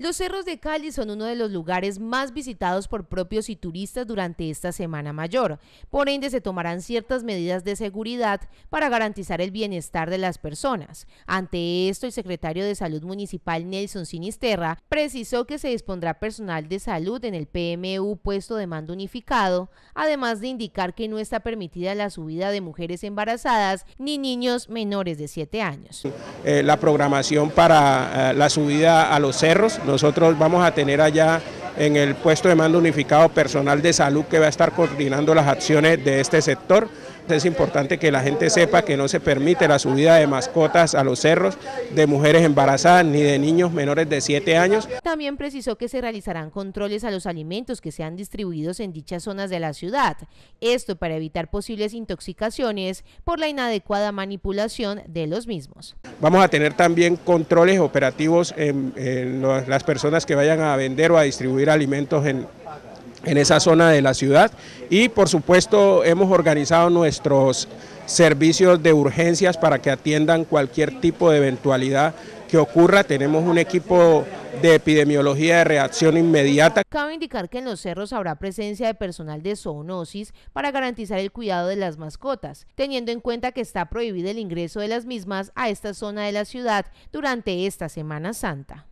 Los cerros de Cali son uno de los lugares más visitados por propios y turistas durante esta Semana Mayor. Por ende, se tomarán ciertas medidas de seguridad para garantizar el bienestar de las personas. Ante esto, el secretario de Salud Municipal Nelson Sinisterra precisó que se dispondrá personal de salud en el PMU puesto de mando unificado, además de indicar que no está permitida la subida de mujeres embarazadas ni niños menores de 7 años. Eh, la programación para eh, la subida a los cerros nosotros vamos a tener allá en el puesto de mando unificado personal de salud que va a estar coordinando las acciones de este sector es importante que la gente sepa que no se permite la subida de mascotas a los cerros de mujeres embarazadas ni de niños menores de 7 años. También precisó que se realizarán controles a los alimentos que sean distribuidos en dichas zonas de la ciudad. Esto para evitar posibles intoxicaciones por la inadecuada manipulación de los mismos. Vamos a tener también controles operativos en, las personas que vayan a vender o a distribuir alimentos en, en esa zona de la ciudad y por supuesto hemos organizado nuestros servicios de urgencias para que atiendan cualquier tipo de eventualidad que ocurra. Tenemos un equipo de epidemiología de reacción inmediata. Cabe indicar que en los cerros habrá presencia de personal de zoonosis para garantizar el cuidado de las mascotas, teniendo en cuenta que está prohibido el ingreso de las mismas a esta zona de la ciudad durante esta Semana Santa.